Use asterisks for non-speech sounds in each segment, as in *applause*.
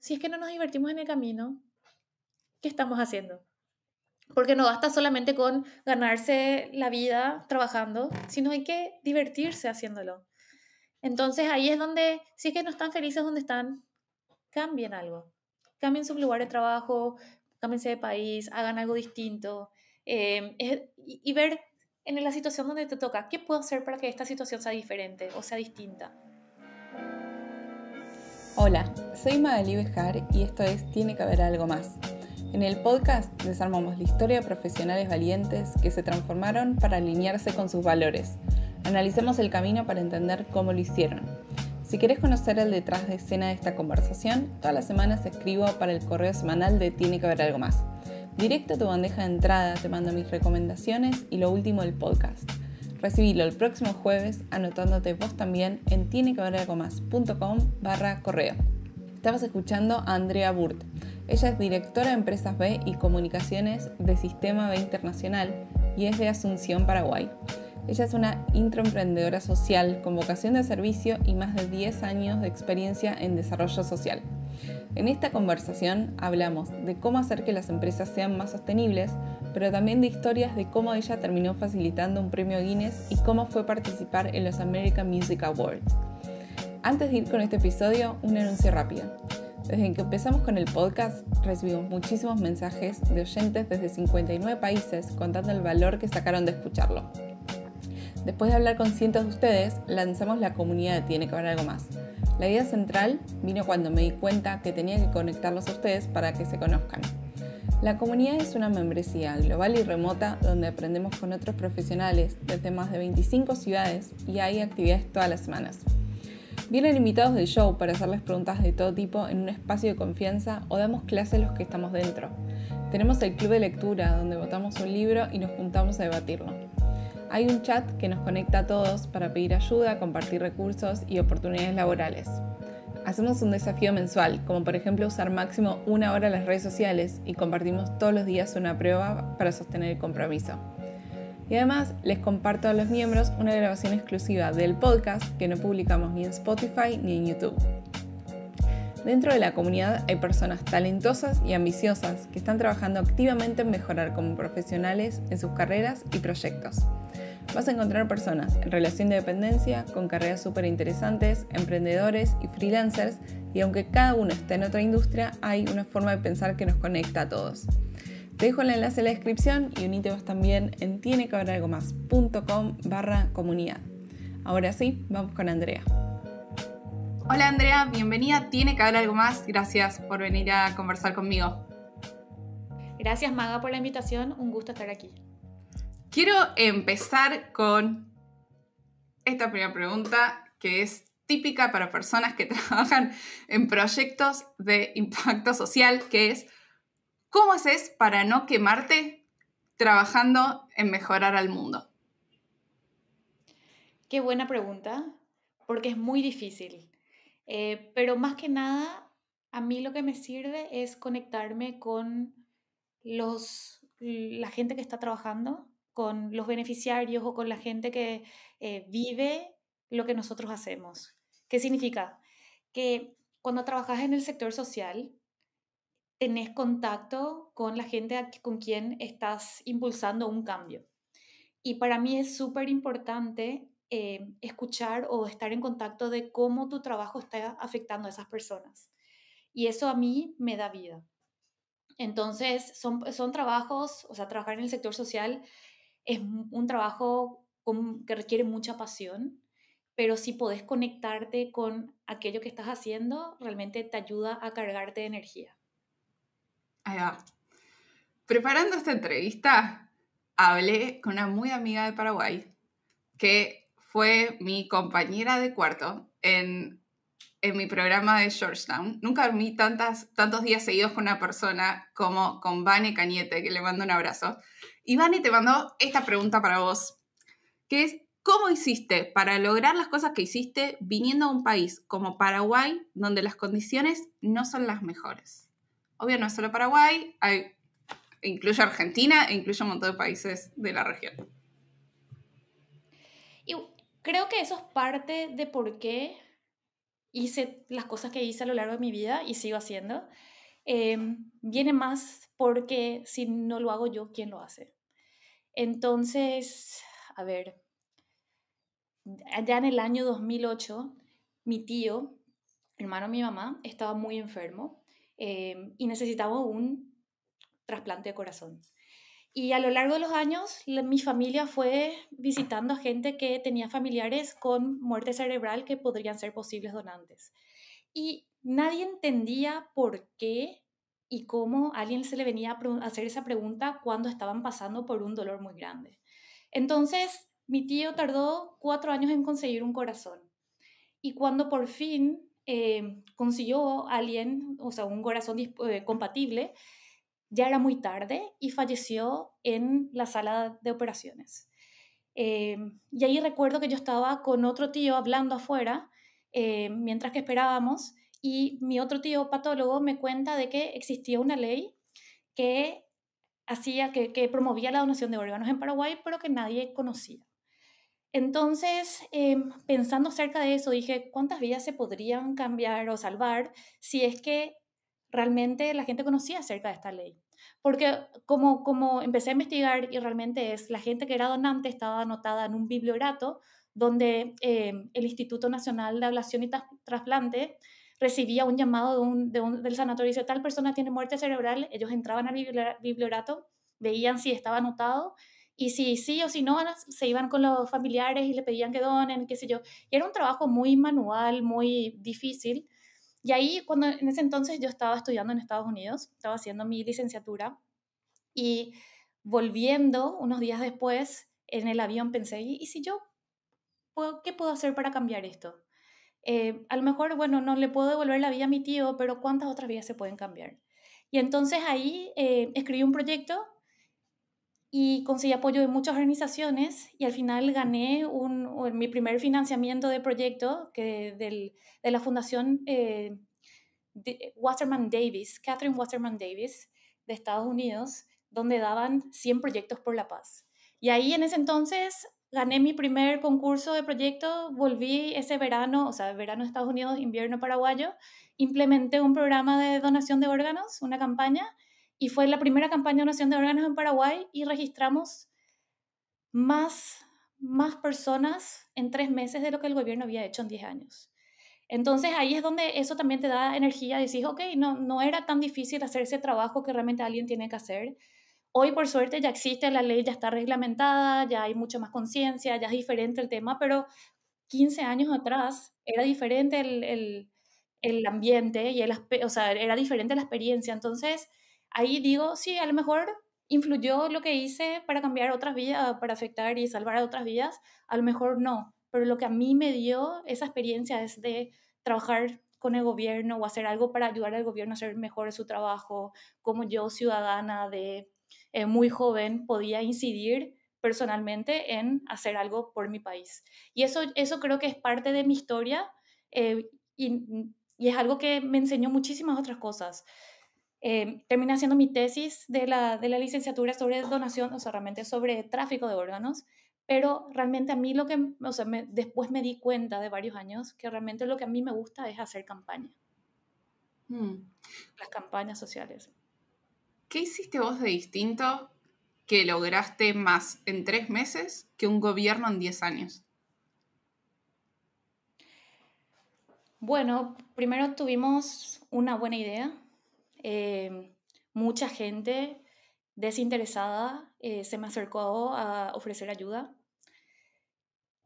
si es que no nos divertimos en el camino, ¿qué estamos haciendo? Porque no basta solamente con ganarse la vida trabajando, sino hay que divertirse haciéndolo. Entonces ahí es donde, si es que no están felices donde están, cambien algo. Cambien su lugar de trabajo, cámbiense de país, hagan algo distinto. Eh, y ver en la situación donde te toca, ¿qué puedo hacer para que esta situación sea diferente o sea distinta? Hola, soy Magali Bejar y esto es Tiene que haber algo más. En el podcast desarmamos la historia de profesionales valientes que se transformaron para alinearse con sus valores. Analicemos el camino para entender cómo lo hicieron. Si quieres conocer el detrás de escena de esta conversación, todas las semanas escribo para el correo semanal de Tiene que haber algo más. Directo a tu bandeja de entrada te mando mis recomendaciones y lo último del podcast. Recibilo el próximo jueves anotándote vos también en tienequeveralgomás.com barra correo. Estabas escuchando a Andrea Burt. Ella es directora de Empresas B y Comunicaciones de Sistema B Internacional y es de Asunción, Paraguay. Ella es una intraemprendedora social con vocación de servicio y más de 10 años de experiencia en desarrollo social. En esta conversación hablamos de cómo hacer que las empresas sean más sostenibles, pero también de historias de cómo ella terminó facilitando un premio Guinness y cómo fue participar en los American Music Awards. Antes de ir con este episodio, un anuncio rápido. Desde que empezamos con el podcast, recibimos muchísimos mensajes de oyentes desde 59 países contando el valor que sacaron de escucharlo. Después de hablar con cientos de ustedes, lanzamos la comunidad de Tiene que haber algo más, la idea central vino cuando me di cuenta que tenía que conectarlos a ustedes para que se conozcan. La comunidad es una membresía global y remota donde aprendemos con otros profesionales desde más de 25 ciudades y hay actividades todas las semanas. Vienen invitados del show para hacerles preguntas de todo tipo en un espacio de confianza o damos clases los que estamos dentro. Tenemos el club de lectura donde votamos un libro y nos juntamos a debatirlo. Hay un chat que nos conecta a todos para pedir ayuda, compartir recursos y oportunidades laborales. Hacemos un desafío mensual, como por ejemplo usar máximo una hora las redes sociales y compartimos todos los días una prueba para sostener el compromiso. Y además les comparto a los miembros una grabación exclusiva del podcast que no publicamos ni en Spotify ni en YouTube. Dentro de la comunidad hay personas talentosas y ambiciosas que están trabajando activamente en mejorar como profesionales en sus carreras y proyectos vas a encontrar personas en relación de dependencia, con carreras súper interesantes, emprendedores y freelancers, y aunque cada uno está en otra industria, hay una forma de pensar que nos conecta a todos. Te dejo el enlace en la descripción y unite vos también en tienequehaberalgomás.com barra comunidad. Ahora sí, vamos con Andrea. Hola Andrea, bienvenida. Tiene que haber algo más. Gracias por venir a conversar conmigo. Gracias Maga por la invitación. Un gusto estar aquí. Quiero empezar con esta primera pregunta que es típica para personas que *laughs* trabajan en proyectos de impacto social, que es, ¿cómo haces para no quemarte trabajando en mejorar al mundo? Qué buena pregunta, porque es muy difícil. Eh, pero más que nada, a mí lo que me sirve es conectarme con la gente que está trabajando con los beneficiarios o con la gente que eh, vive lo que nosotros hacemos. ¿Qué significa? Que cuando trabajas en el sector social, tenés contacto con la gente con quien estás impulsando un cambio. Y para mí es súper importante eh, escuchar o estar en contacto de cómo tu trabajo está afectando a esas personas. Y eso a mí me da vida. Entonces, son, son trabajos, o sea, trabajar en el sector social es un trabajo que requiere mucha pasión, pero si podés conectarte con aquello que estás haciendo, realmente te ayuda a cargarte de energía. Preparando esta entrevista, hablé con una muy amiga de Paraguay que fue mi compañera de cuarto en en mi programa de Georgetown. Nunca dormí tantas, tantos días seguidos con una persona como con Vane Cañete, que le mando un abrazo. Y Vane te mandó esta pregunta para vos, que es, ¿cómo hiciste para lograr las cosas que hiciste viniendo a un país como Paraguay, donde las condiciones no son las mejores? Obvio, no es solo Paraguay, hay, incluye Argentina e incluye un montón de países de la región. Y creo que eso es parte de por qué hice las cosas que hice a lo largo de mi vida y sigo haciendo, eh, viene más porque si no lo hago yo, ¿quién lo hace? Entonces, a ver, allá en el año 2008, mi tío, hermano de mi mamá, estaba muy enfermo eh, y necesitaba un trasplante de corazón. Y a lo largo de los años, mi familia fue visitando a gente que tenía familiares con muerte cerebral que podrían ser posibles donantes. Y nadie entendía por qué y cómo a alguien se le venía a hacer esa pregunta cuando estaban pasando por un dolor muy grande. Entonces, mi tío tardó cuatro años en conseguir un corazón. Y cuando por fin eh, consiguió a alguien, o sea, un corazón eh, compatible, ya era muy tarde y falleció en la sala de operaciones. Eh, y ahí recuerdo que yo estaba con otro tío hablando afuera eh, mientras que esperábamos y mi otro tío patólogo me cuenta de que existía una ley que hacía que, promovía la donación de órganos en Paraguay pero que nadie conocía. Entonces, eh, pensando acerca de eso, dije, ¿cuántas vidas se podrían cambiar o salvar si es que realmente la gente conocía acerca de esta ley. Porque como, como empecé a investigar y realmente es, la gente que era donante estaba anotada en un bibliorato donde eh, el Instituto Nacional de Ablación y Trasplante recibía un llamado del sanatorio y dice, tal persona tiene muerte cerebral, ellos entraban al bibliorato, veían si estaba anotado y si sí o si no, se iban con los familiares y le pedían que donen, qué sé yo. Y era un trabajo muy manual, muy difícil, y ahí, cuando en ese entonces yo estaba estudiando en Estados Unidos, estaba haciendo mi licenciatura y volviendo unos días después en el avión pensé, ¿y, si yo qué puedo hacer para cambiar esto? Eh, a lo mejor, bueno, no le puedo devolver la vida a mi tío, pero ¿cuántas otras vidas se pueden cambiar? Y entonces ahí eh, escribí un proyecto y conseguí apoyo de muchas organizaciones y al final gané un, mi primer financiamiento de proyecto que de la fundación eh, Waterman Davis, Catherine Waterman Davis de Estados Unidos, donde daban 100 proyectos por la paz. Y ahí en ese entonces gané mi primer concurso de proyecto, volví ese verano, o sea, verano Estados Unidos, invierno paraguayo, implementé un programa de donación de órganos, una campaña, y fue la primera campaña de donación de órganos en Paraguay y registramos más, más personas en tres meses de lo que el gobierno había hecho en diez años. Entonces ahí es donde eso también te da energía decís, ok, no, no era tan difícil hacer ese trabajo que realmente alguien tiene que hacer. Hoy por suerte ya existe la ley, ya está reglamentada, ya hay mucha más conciencia, ya es diferente el tema, pero 15 años atrás era diferente el, el, el ambiente y el, o sea, era diferente la experiencia. Entonces, ahí digo, sí, a lo mejor influyó lo que hice para cambiar otras vidas, para afectar y salvar a otras vidas, a lo mejor no, pero lo que a mí me dio esa experiencia es de trabajar con el gobierno o hacer algo para ayudar al gobierno a hacer mejor su trabajo, como yo ciudadana de eh, muy joven podía incidir personalmente en hacer algo por mi país. Y eso, eso creo que es parte de mi historia eh, y, y es algo que me enseñó muchísimas otras cosas. Em, terminé haciendo mi tesis de la, licenciatura sobre donación, o sea, realmente sobre tráfico de órganos, pero realmente a mí lo que, o sea, después me di cuenta de varios años que realmente lo que a mí me gusta es hacer campaña. Mm. Las campañas sociales. ¿Qué hiciste vos de distinto que lograste más en tres meses que un gobierno en diez años? Bueno, primero tuvimos una buena idea, Em, mucha gente desinteresada eh, se me acercó a ofrecer ayuda.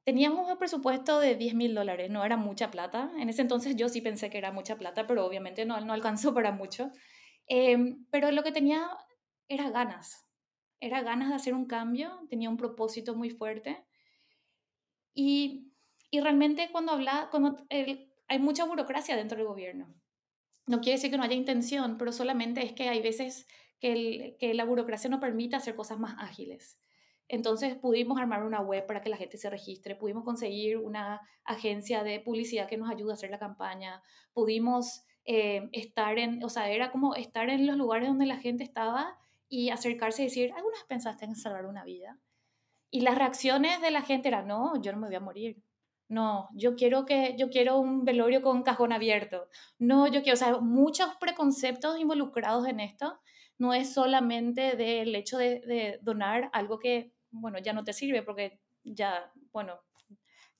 Teníamos un presupuesto de 10 mil dólares, no era mucha plata. En ese entonces yo sí pensé que era mucha plata, pero obviamente no, no alcanzó *laughs* para mucho. Em, pero lo que tenía era ganas, era ganas de hacer un cambio, tenía un propósito muy fuerte. Y, realmente cuando hablaba, cuando el, hay mucha burocracia dentro del gobierno no quiere decir que no haya intención, pero solamente es que hay veces que, la burocracia no permite hacer cosas más ágiles. Entonces pudimos armar una web para que la gente se registre, pudimos conseguir una agencia de publicidad que nos ayude a hacer la campaña, pudimos eh, estar en, o sea, era como estar en los lugares donde la gente estaba y acercarse y decir, algunas pensaste en salvar una vida. Y las reacciones de la gente eran, no, yo no me voy a morir, no, yo quiero que yo quiero un velorio con cajón abierto. No, yo quiero, o sea, muchos preconceptos involucrados en esto. No es solamente del hecho de, donar algo que, bueno, ya no te sirve porque ya, bueno,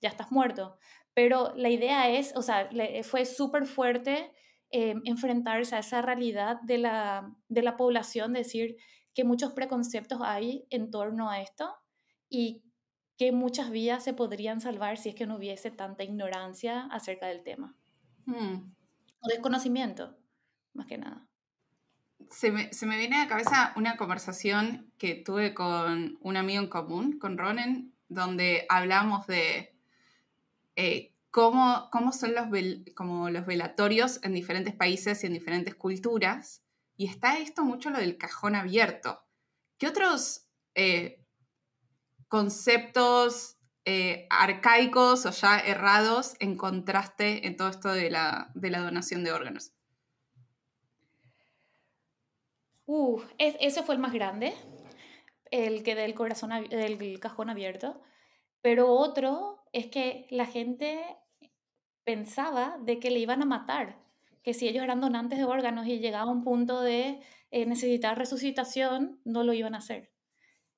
ya estás muerto. Pero la idea es, o sea, fue súper fuerte eh, enfrentarse a esa realidad de la, de la población, decir que muchos preconceptos hay en torno a esto y que muchas vías se podrían salvar si es que no hubiese tanta ignorancia acerca del tema. Hmm. O desconocimiento, más que nada. Se me, viene a la cabeza una conversación que tuve con un amigo en común, con Ronen, donde hablamos de eh, cómo, son los, como los velatorios en diferentes países y en diferentes culturas. Y está esto mucho lo del cajón abierto. ¿Qué otros eh, conceptos eh, arcaicos o ya errados en contraste en todo esto de la, donación de órganos? Uh, ese fue el más grande, el que del corazón del cajón abierto. Pero otro es que la gente pensaba de que le iban a matar, que si ellos eran donantes de órganos y llegaba a un punto de eh, necesitar resucitación, no lo iban a hacer.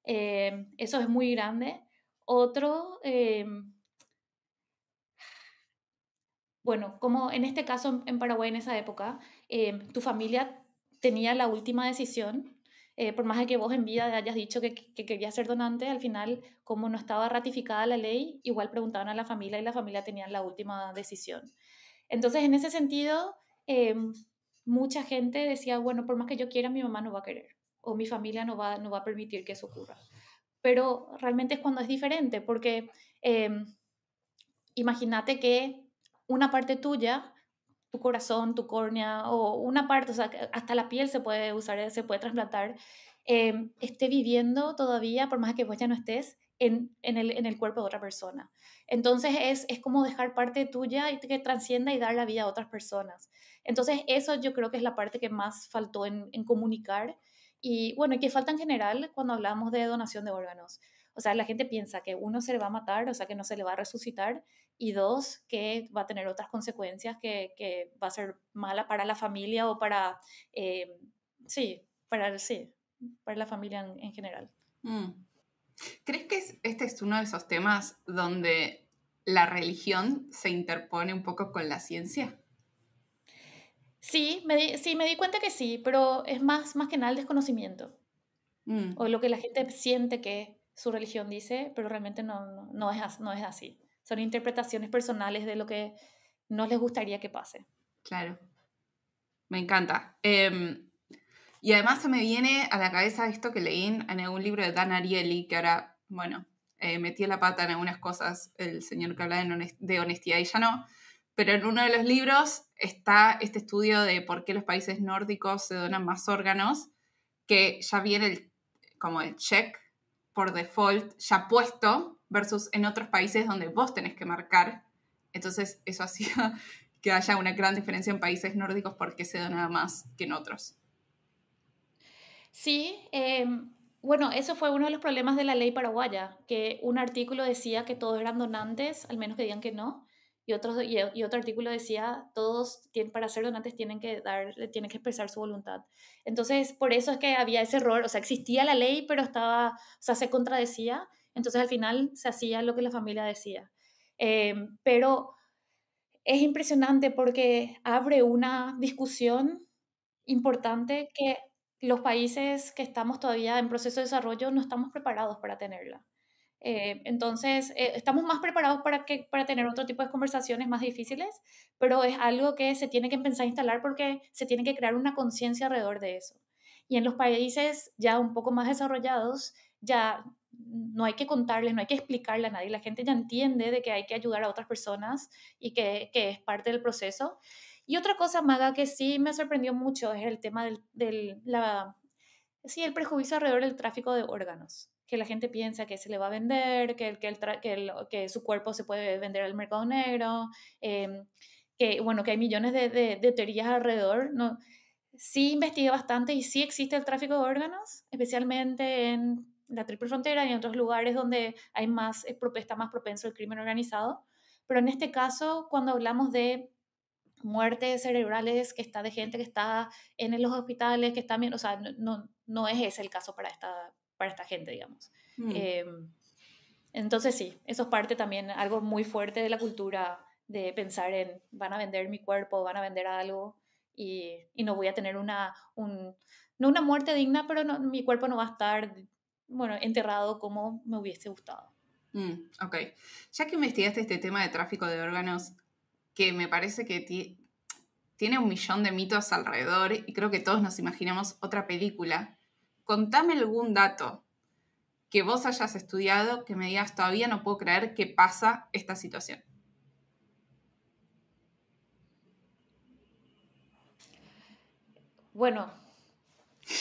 Em, eso es muy grande. Otro, em, bueno, como en este caso en Paraguay en esa época, em, tu familia tenía la última decisión. Eh, por más de que vos en vida hayas dicho que, que, querías ser donante, al final, como no estaba ratificada la ley, igual preguntaban a la familia y la familia tenía la última decisión. Entonces, en ese sentido, mucha gente decía, bueno, por más que yo quiera, mi mamá no va a querer o mi familia no va, no va a permitir que eso ocurra. Pero realmente es cuando es diferente, porque em, imagínate que una parte tuya, tu corazón, tu córnea o una parte, o sea, hasta la piel se puede usar, eh, se puede trasplantar, em, esté viviendo todavía, por más que vos ya no estés, en, el, cuerpo de otra persona. Entonces es, como dejar parte tuya y que trascienda y dar la vida a otras personas. Entonces eso yo creo que es la parte que más faltó en comunicar y bueno, que falta en general cuando hablamos de donación de órganos. O sea, la gente piensa que uno se le va a matar, o sea, que no se le va a resucitar, y dos, que va a tener otras consecuencias que, que va a ser mala para la familia o para, eh, sí, para, sí, para la familia en, general. Mm. ¿Crees que este es uno de esos temas donde la religión se interpone un poco con la ciencia? Sí, me di, me di cuenta que sí, pero es más, más que nada el desconocimiento. Mm. O lo que la gente siente que su religión dice, pero realmente no, no, es, no es así. Son interpretaciones personales de lo que no les gustaría que pase. Claro. Me encanta. Em, y además se me viene a la cabeza esto que leí en algún libro de Dan Ariely, que ahora, bueno, eh, metí la pata en algunas cosas, el señor que habla de honestidad y ya no, pero en uno de los libros está este estudio de por qué los países nórdicos se donan más órganos, que ya viene como el check por default ya puesto versus en otros países donde vos tenés que marcar. Entonces eso hacía *laughs* que haya una gran diferencia en países nórdicos porque se dona más que en otros. Sí, em, bueno, eso fue uno de los problemas de la ley paraguaya, que un artículo decía que todos eran donantes, al menos que digan que no, y otro, y otro artículo decía, todos tienen, para ser donantes tienen que, dar, tienen que expresar su voluntad. Entonces, por eso es que había ese error, o sea, existía la ley, pero estaba, o sea, se contradecía, entonces al final se hacía lo que la familia decía. Em, pero es impresionante porque abre una discusión importante que los países que estamos todavía en proceso de desarrollo no estamos preparados para tenerla. Eh, entonces, eh, estamos más preparados para, tener otro tipo de conversaciones más difíciles, pero es algo que se tiene que empezar a instalar porque se tiene que crear una conciencia alrededor de eso. Y en los países ya un poco más desarrollados, ya no hay que contarles, no hay que explicarle a nadie. La gente ya entiende de que hay que ayudar a otras personas y que, es parte del proceso. Y otra cosa, Maga, que sí me sorprendió mucho es el tema del, del la, sí, el prejuicio alrededor del tráfico de órganos que la gente piensa que se le va a vender, que, que, el que, que su cuerpo se puede vender al mercado negro, em, que, bueno, que hay millones de, de, teorías alrededor. ¿no? Sí investigué bastante y sí existe el tráfico de órganos, especialmente en la Triple Frontera y en otros lugares donde hay más, eh, está más propenso el crimen organizado. Pero en este caso, cuando hablamos de muertes cerebrales que está de gente que está en los hospitales, que está, o sea, no, no es ese el caso para esta, para esta gente, digamos. Mm. Em, entonces sí, eso es parte también, algo muy fuerte de la cultura, de pensar en, van a vender mi cuerpo, van a vender algo y, y no voy a tener una, un, no una muerte digna, pero no, mi cuerpo no va a estar, bueno, enterrado como me hubiese gustado. Mm, ok, ya que investigaste este tema de tráfico de órganos, que me parece que tiene un millón de mitos alrededor y creo que todos nos imaginamos otra película contame algún dato que vos hayas estudiado que me digas, todavía no puedo creer que pasa esta situación. Bueno.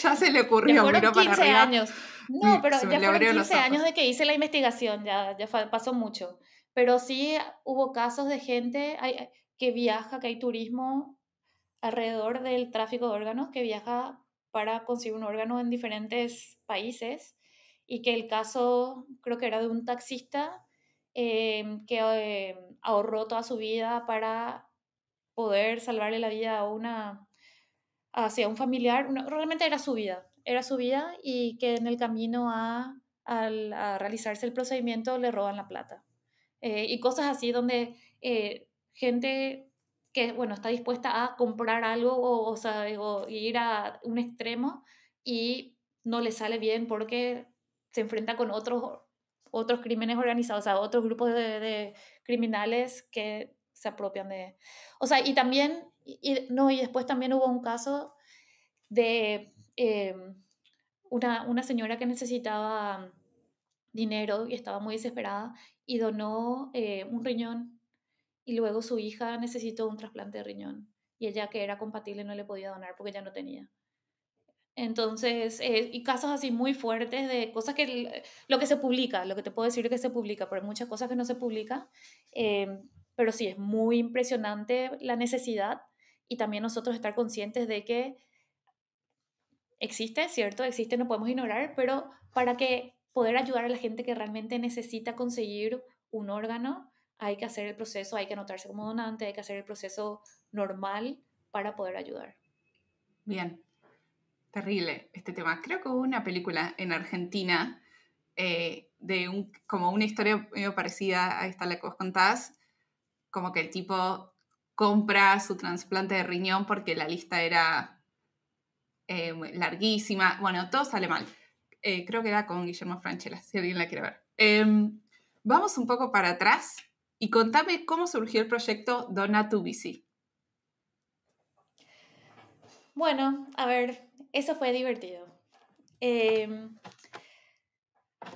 Ya se le ocurrió, ya fueron 15 años. *laughs* No, pero ya fueron 15 años de que hice la investigación, ya, ya pasó mucho. Pero sí hubo casos de gente que viaja, que hay turismo alrededor del tráfico de órganos, que viaja para conseguir un órgano en diferentes países y que el caso creo que era de un taxista em, que em, ahorró toda su vida para poder salvarle la vida a una hacia un familiar, realmente era su vida, era su vida y que en el camino a, realizarse el procedimiento le roban la plata. Eh, y cosas así donde eh, gente que, bueno, está dispuesta a comprar algo o, ir a un extremo y no le sale bien porque se enfrenta con otros, otros crímenes organizados, a otros grupos de, criminales que se apropian de... O y también, y, no, y después también hubo un caso de eh, una, señora que necesitaba dinero y estaba muy desesperada y donó eh, un riñón y luego su hija necesitó un trasplante de riñón y ella que era compatible no le podía donar porque ya no tenía. Entonces, eh, y casos así muy fuertes de cosas que eh, lo que se publica, lo que te puedo decir es que se publica, pero hay muchas cosas que no se publica, eh, pero sí es muy impresionante la necesidad y también nosotros estar conscientes de que existe, ¿cierto? Existe, no podemos ignorar, pero para que poder ayudar a la gente que realmente necesita conseguir un órgano, hay que hacer el proceso, hay que anotarse como donante, hay que hacer el proceso normal para poder ayudar. Bien, terrible este tema. Creo que hubo una película en Argentina eh, de un, como una historia medio parecida a esta la que vos contás, como que el tipo compra su trasplante de riñón porque la lista era eh, larguísima. Bueno, todo sale mal. Eh, creo que era con Guillermo Franchella, si alguien la quiere ver. Em, vamos un poco para atrás y contame cómo surgió el proyecto Dona tu bici. Bueno, a ver, eso fue divertido. Em,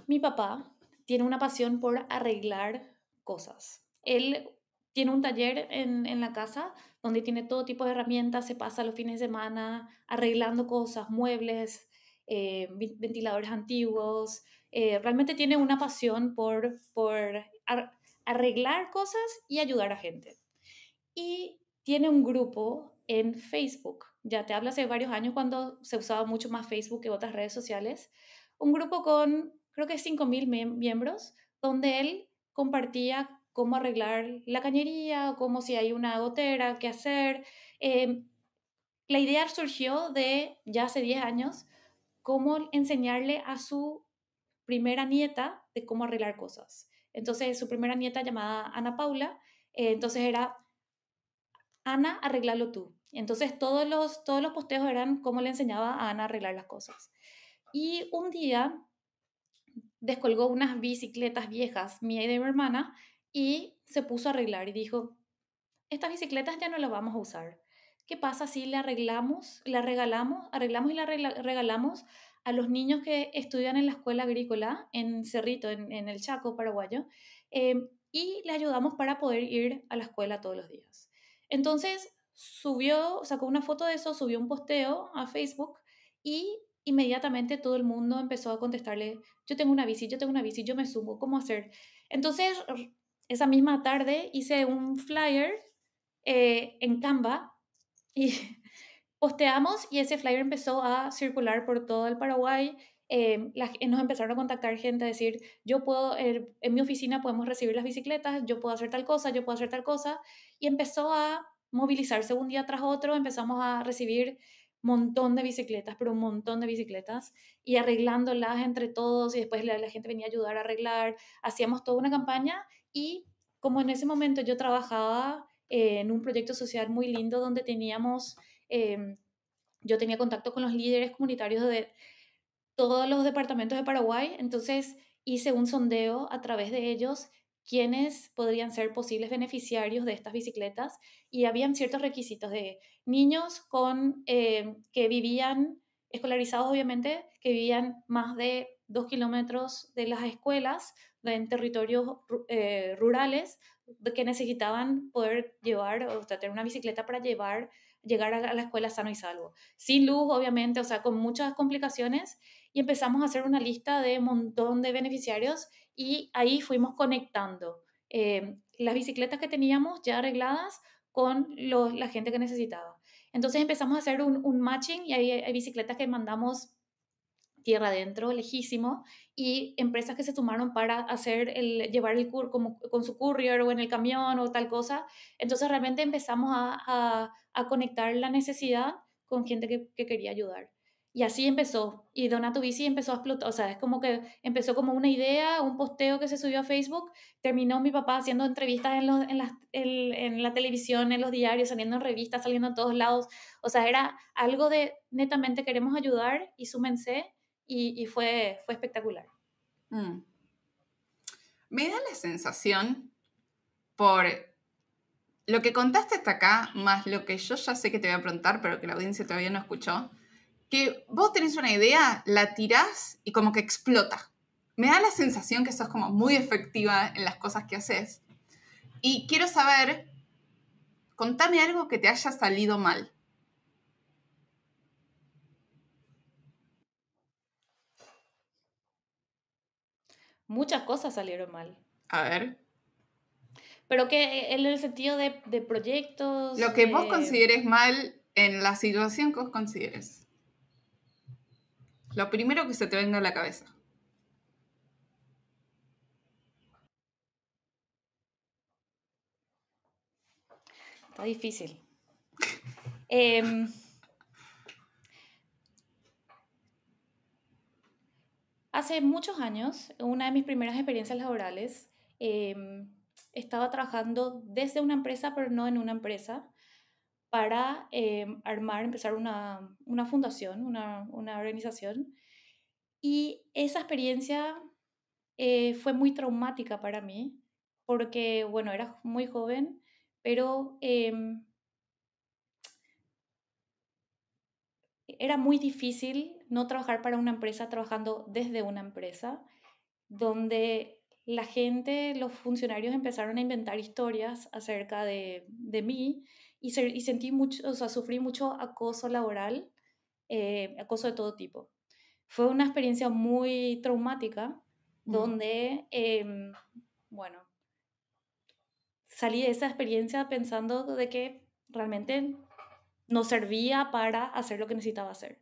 mi papá tiene una pasión por arreglar cosas. Él tiene un taller en, la casa donde tiene todo tipo de herramientas, se pasa los fines de semana arreglando cosas, muebles, eh, ventiladores antiguos. Eh, realmente tiene una pasión por, por arreglar cosas y ayudar a gente. Y tiene un grupo en Facebook, ya te hablo hace varios años cuando se usaba mucho más Facebook que otras redes sociales, un grupo con creo que 5.000 miembros, donde él compartía cómo arreglar la cañería, cómo si hay una gotera, qué hacer. Em, la idea surgió de ya hace 10 años, cómo enseñarle a su primera nieta de cómo arreglar cosas. Entonces, su primera nieta llamada Ana Paula, eh, entonces era, Ana, arreglalo tú. Entonces, todos los, todos los posteos eran cómo le enseñaba a Ana a arreglar las cosas. Y un día descolgó unas bicicletas viejas, mía y de mi hermana, y se puso a arreglar y dijo, estas bicicletas ya no las vamos a usar. ¿Qué pasa si le arreglamos, la regalamos, arreglamos y la regalamos a los niños que estudian en la escuela agrícola en Cerrito, en, el Chaco paraguayo, em, y le ayudamos para poder ir a la escuela todos los días. Entonces subió, sacó una foto de eso, subió un posteo a Facebook y inmediatamente todo el mundo empezó a contestarle, yo tengo una bici, yo tengo una bici, yo me sumo, ¿cómo hacer? Entonces, esa misma tarde hice un flyer eh, en Canva y *laughs* Posteamos y ese flyer empezó a circular por todo el Paraguay. Eh, eh, nos empezaron a contactar gente a decir, yo puedo, eh, en mi oficina podemos recibir las bicicletas, yo puedo hacer tal cosa, yo puedo hacer tal cosa. Y empezó a movilizarse un día tras otro, empezamos a recibir montón de bicicletas, pero un montón de bicicletas, y arreglándolas entre todos, y después la, gente venía a ayudar a arreglar, hacíamos toda una campaña, y como en ese momento yo trabajaba en un proyecto social muy lindo donde teníamos Em, yo tenía contacto con los líderes comunitarios de todos los departamentos de Paraguay, entonces hice un sondeo a través de ellos quiénes podrían ser posibles beneficiarios de estas bicicletas y habían ciertos requisitos de niños con, eh, que vivían, escolarizados obviamente, que vivían más de dos kilómetros de las escuelas, en territorios eh, rurales, que necesitaban poder llevar, o tener una bicicleta para llevar llegar a la escuela sano y salvo. Sin luz, obviamente, o sea, con muchas complicaciones. Y empezamos a hacer una lista de montón de beneficiarios y ahí fuimos conectando eh, las bicicletas que teníamos ya arregladas con la gente que necesitaba. Entonces empezamos a hacer un, matching y hay bicicletas que mandamos tierra adentro, lejísimo, y empresas que se sumaron para hacer el, llevar el cur, como, con su courier o en el camión o tal cosa. Entonces realmente empezamos a, conectar la necesidad con gente que, quería ayudar. Y así empezó. Y Donato Bici empezó a explotar. O sea, es como que empezó como una idea, un posteo que se subió a Facebook. Terminó mi papá haciendo entrevistas en, en la televisión, en los diarios, saliendo en revistas, saliendo en todos lados. O sea, era algo de netamente queremos ayudar y súmense y, fue, fue espectacular. Mm. Me da la sensación, por lo que contaste hasta acá, más lo que yo ya sé que te voy a preguntar, pero que la audiencia todavía no escuchó, que vos tenés una idea, la tirás y como que explota. Me da la sensación que sos como muy efectiva en las cosas que haces. Y quiero saber, contame algo que te haya salido mal. Muchas cosas salieron mal. A ver. Pero que eh, en el sentido de, proyectos. Lo que vos consideres mal en la situación que vos consideres. Lo primero que se te venga a la cabeza. Está difícil. *laughs* eh, Hace muchos años, una de mis primeras experiencias laborales, em, estaba trabajando desde una empresa, pero no en una empresa, para em, armar, empezar una, fundación, una, organización. Y esa experiencia eh, fue muy traumática para mí, porque, bueno, era muy joven, pero em, era muy difícil no trabajar para una empresa, trabajando desde una empresa, donde la gente, los funcionarios empezaron a inventar historias acerca de, mí y, sentí mucho, o sea, sufrí mucho acoso laboral, eh, acoso de todo tipo. Fue una experiencia muy traumática, donde, em, bueno, salí de esa experiencia pensando de que realmente no servía para hacer lo que necesitaba hacer.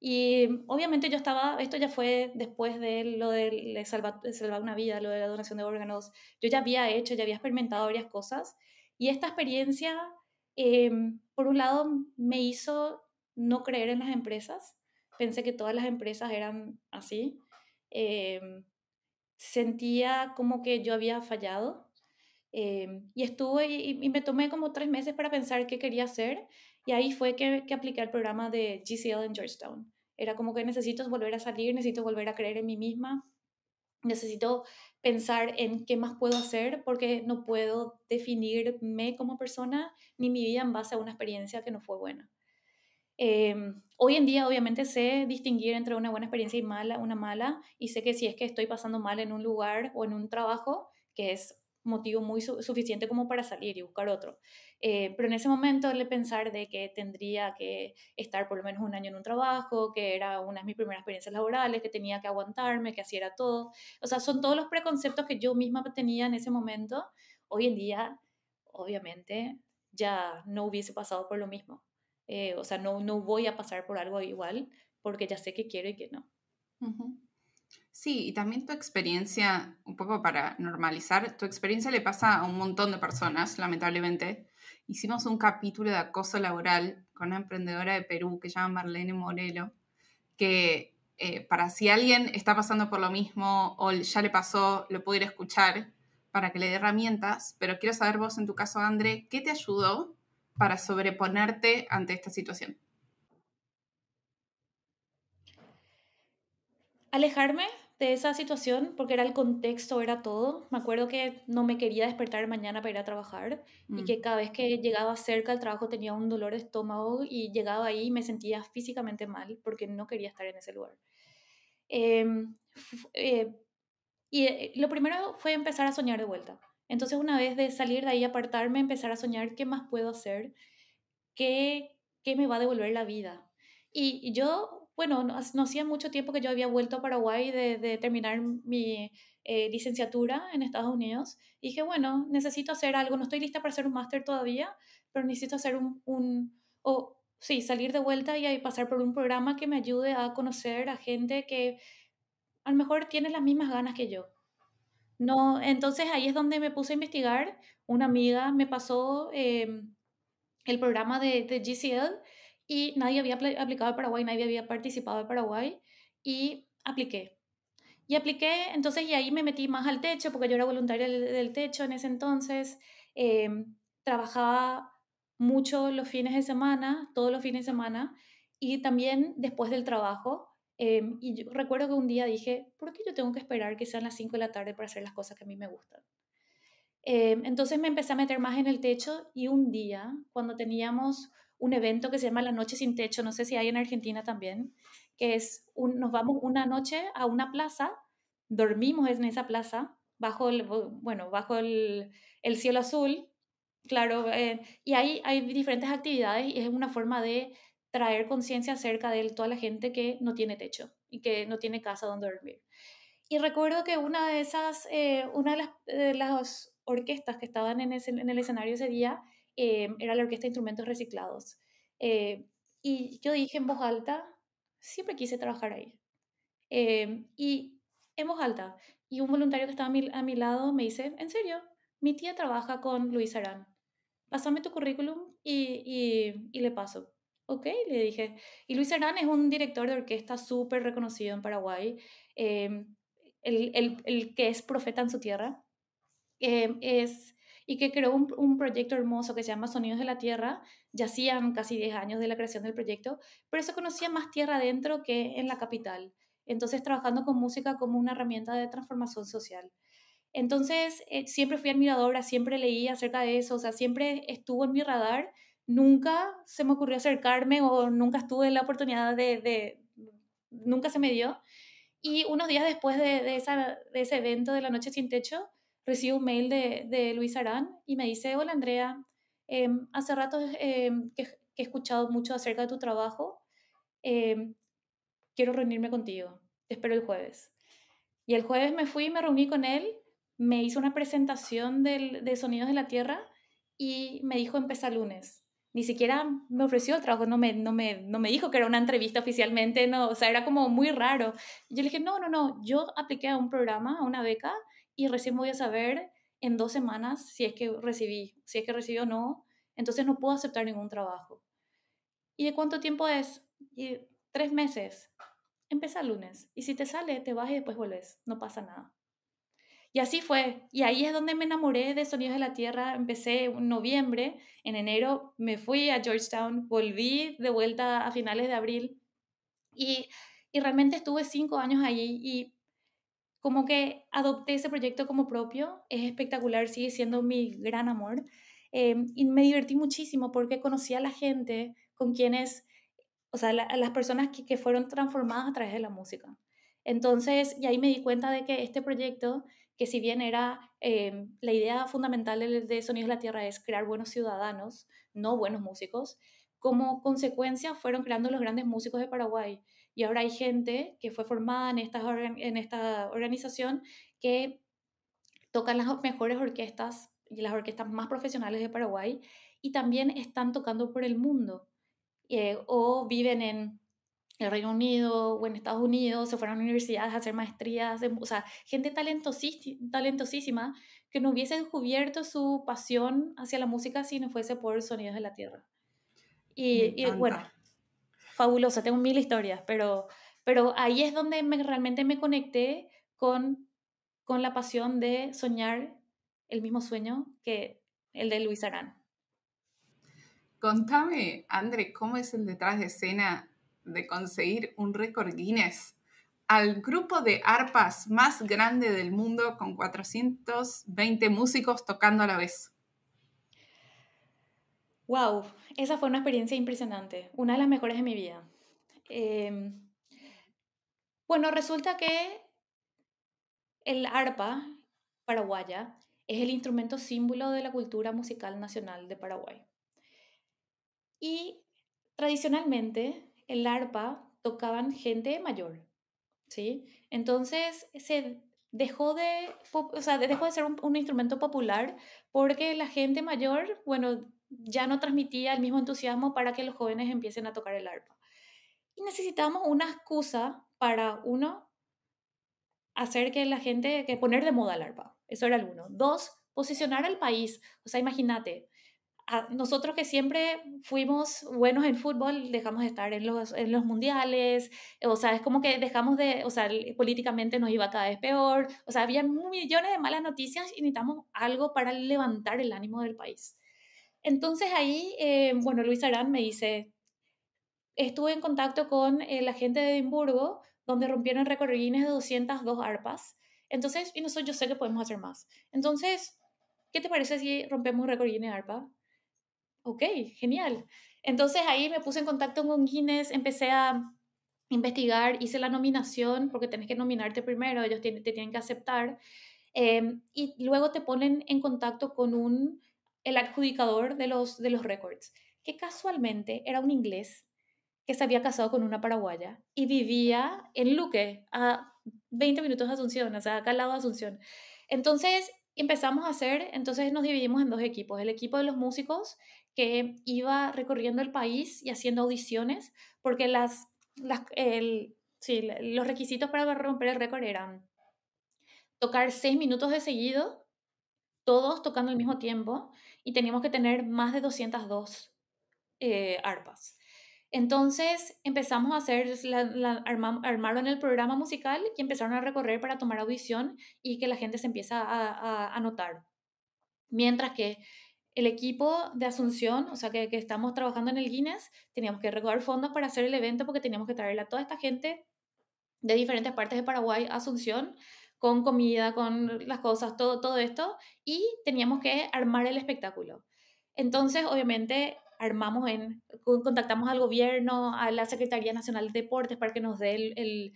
Y obviamente yo estaba, esto ya fue después de lo de salvar, una vida, lo de la donación de órganos, yo ya había hecho, ya había experimentado varias cosas y esta experiencia, em, por un lado, me hizo no creer en las empresas, pensé que todas las empresas eran así, em, sentía como que yo había fallado em, y estuve y, y, me tomé como tres meses para pensar qué quería hacer y ahí fue que, que apliqué el programa de GCL en Georgetown. Era como que necesito volver a salir, necesito volver a creer en mí misma, necesito pensar en qué más puedo hacer porque no puedo definirme como persona ni mi vida en base a una experiencia que no fue buena. Em, hoy en día obviamente sé distinguir entre una buena experiencia y mala, una mala, y sé que si es que estoy pasando mal en un lugar o en un trabajo, que es motivo muy suficiente como para salir y buscar otro. Eh, pero en ese momento el pensar de que tendría que estar por lo menos un año en un trabajo, que era una de mis primeras experiencias laborales, que tenía que aguantarme, que así era todo. O sea, son todos los preconceptos que yo misma tenía en ese momento. Hoy en día, obviamente, ya no hubiese pasado por lo mismo. Eh, o sea, no, no voy a pasar por algo igual porque ya sé que quiero y que no. Sí, y también tu experiencia, un poco para normalizar, tu experiencia le pasa a un montón de personas, lamentablemente hicimos un capítulo de acoso laboral con una emprendedora de Perú que se llama Marlene Morelo, que eh, para si alguien está pasando por lo mismo o ya le pasó, lo puede ir a escuchar para que le dé herramientas, pero quiero saber vos en tu caso, André, ¿qué te ayudó para sobreponerte ante esta situación? Alejarme de esa situación porque era el contexto, era todo. Me acuerdo que no me quería despertar mañana para ir a trabajar y mm. que cada vez que llegaba cerca al trabajo tenía un dolor de estómago y llegaba ahí y me sentía físicamente mal porque no quería estar en ese lugar. Em, eh, y eh, lo primero fue empezar a soñar de vuelta. Entonces una vez de salir de ahí, apartarme, empezar a soñar qué más puedo hacer, qué, qué me va a devolver la vida. Y yo bueno, no, hacía mucho tiempo que yo había vuelto a Paraguay de, terminar mi eh, licenciatura en Estados Unidos. Y dije, bueno, necesito hacer algo, no estoy lista para hacer un máster todavía, pero necesito hacer un, o sí, salir de vuelta y pasar por un programa que me ayude a conocer a gente que a lo mejor tiene las mismas ganas que yo. No, entonces ahí es donde me puse a investigar. Una amiga me pasó em, el programa de, de GCL y nadie había aplicado a Paraguay, nadie había participado en Paraguay y apliqué. Y apliqué, entonces, y ahí me metí más al techo, porque yo era voluntaria del, techo en ese entonces. Em, trabajaba mucho los fines de semana, todos los fines de semana, y también después del trabajo. Em, y recuerdo que un día dije, ¿por qué yo tengo que esperar que sean las 5 de la tarde para hacer las cosas que a mí me gustan? Em, entonces me empecé a meter más en el techo y un día, cuando teníamos un evento que se llama La Noche sin Techo, no sé si hay en Argentina también, que es, nos vamos una noche a una plaza, dormimos en esa plaza, bajo el, bueno, bajo el, cielo azul, claro, eh, y hay, hay diferentes actividades y es una forma de traer conciencia acerca de toda la gente que no tiene techo y que no tiene casa donde dormir. Y recuerdo que una de esas, eh, una de las, orquestas que estaban en el escenario ese día Em, era la Orquesta de Instrumentos Reciclados. Eh, y yo dije en voz alta, siempre quise trabajar ahí. Em, y en voz alta. Y un voluntario que estaba a mi, lado me dice, en serio, mi tía trabaja con Luis Arán. Pásame tu currículum y, le paso. Ok, le dije. Y Luis Arán es un director de orquesta súper reconocido en Paraguay, em, el, que es profeta en su tierra. es y que creó un, proyecto hermoso que se llama Sonidos de la Tierra. Ya hacían casi 10 años de la creación del proyecto, pero eso conocía más tierra adentro que en la capital. Entonces, trabajando con música como una herramienta de transformación social. Entonces, eh, siempre fui admiradora, siempre leí acerca de eso, o sea, siempre estuvo en mi radar. Nunca se me ocurrió acercarme o nunca estuve en la oportunidad de, nunca se me dio. Y unos días después de, de, ese evento de la Noche Sin Techo, recibo un mail de, Luis Arán y me dice, hola Andrea, em, hace rato em, que, he escuchado mucho acerca de tu trabajo, em, quiero reunirme contigo, te espero el jueves. Y el jueves me fui y me reuní con él, me hizo una presentación del, de Sonidos de la Tierra y me dijo empezar lunes. Ni siquiera me ofreció el trabajo, no me, no me, no me dijo que era una entrevista oficialmente, no, o sea, era como muy raro. yo le dije, no, no, no, yo apliqué a un programa, a una beca, y recién voy a saber en dos semanas si es que recibí, si es que recibí o no, entonces no puedo aceptar ningún trabajo. ¿Y de cuánto tiempo es? tres meses. Empieza el lunes. Y si te sale, te vas y después vuelves. No pasa nada. Y así fue. Y ahí es donde me enamoré de Sonidos de la Tierra. Empecé en noviembre. En enero me fui a Georgetown. Volví de vuelta a finales de abril. Y, y realmente estuve cinco años allí y como que adopté ese proyecto como propio, es espectacular, sigue siendo mi gran amor. Em, y me divertí muchísimo porque conocí a la gente con quienes, o sea, las personas que, fueron transformadas a través de la música. Entonces, y ahí me di cuenta de que este proyecto, que si bien era em, la idea fundamental de, de Sonidos de la Tierra es crear buenos ciudadanos, no buenos músicos, como consecuencia fueron creando los grandes músicos de Paraguay. Y ahora hay gente que fue formada en, en esta organización que tocan las mejores orquestas y las orquestas más profesionales de Paraguay y también están tocando por el mundo. Eh, o viven en el Reino Unido o en Estados Unidos, se fueron a universidades a hacer maestrías, o sea, gente talentosísima que no hubiese descubierto su pasión hacia la música si no fuese por Sonidos de la Tierra. Y, bueno, fabulosa tengo mil historias, pero, pero ahí es donde me, realmente me conecté con, con la pasión de soñar el mismo sueño que el de Luis Arán. Contame, André, ¿cómo es el detrás de escena de conseguir un récord Guinness al grupo de arpas más grande del mundo con 420 músicos tocando a la vez? Wow, esa fue una experiencia impresionante, una de las mejores de mi vida. Em, bueno, resulta que el arpa paraguaya es el instrumento símbolo de la cultura musical nacional de Paraguay. Y tradicionalmente el arpa tocaban gente mayor, ¿sí? Entonces se dejó de, dejó de ser un, un, instrumento popular porque la gente mayor, bueno, ya no transmitía el mismo entusiasmo para que los jóvenes empiecen a tocar el arpa. Y necesitábamos una excusa para, uno, hacer que la gente, que poner de moda el arpa. Eso era el uno. Dos, posicionar al país. O sea, imagínate, nosotros que siempre fuimos buenos en fútbol, dejamos de estar en los, en los mundiales, o sea, es como que dejamos de, o sea, políticamente nos iba cada vez peor, o sea, había millones de malas noticias y necesitamos algo para levantar el ánimo del país. Entonces ahí, eh, bueno, Luis Arán me dice, estuve en contacto con eh, la gente de Edimburgo, donde rompieron Guinness de 202 arpas. Entonces, y nosotros yo sé que podemos hacer más. Entonces, ¿qué te parece si rompemos Guinness de arpa? Ok, genial. Entonces ahí me puse en contacto con Guinness, empecé a investigar, hice la nominación, porque tenés que nominarte primero, ellos te, tienen que aceptar, eh, y luego te ponen en contacto con un el adjudicador de los, de los récords, que casualmente era un inglés que se había casado con una paraguaya y vivía en Luque, a 20 minutos de Asunción, o sea, acá al lado de Asunción. Entonces empezamos a hacer, entonces nos dividimos en dos equipos, el equipo de los músicos que iba recorriendo el país y haciendo audiciones, porque las, los requisitos para romper el récord eran tocar seis minutos de seguido, todos tocando al mismo tiempo, y teníamos que tener más de 202 eh, arpas. Entonces empezamos a hacer, la, en el programa musical y empezaron a recorrer para tomar audición y que la gente se empieza a, a, Mientras que el equipo de Asunción, o sea, que, estamos trabajando en el Guinness, teníamos que recoger fondos para hacer el evento porque teníamos que traerle a toda esta gente de diferentes partes de Paraguay a Asunción con comida, con las cosas, todo, todo esto, y teníamos que armar el espectáculo. Entonces, obviamente, armamos en, contactamos al gobierno, a la Secretaría Nacional de Deportes para que nos dé el,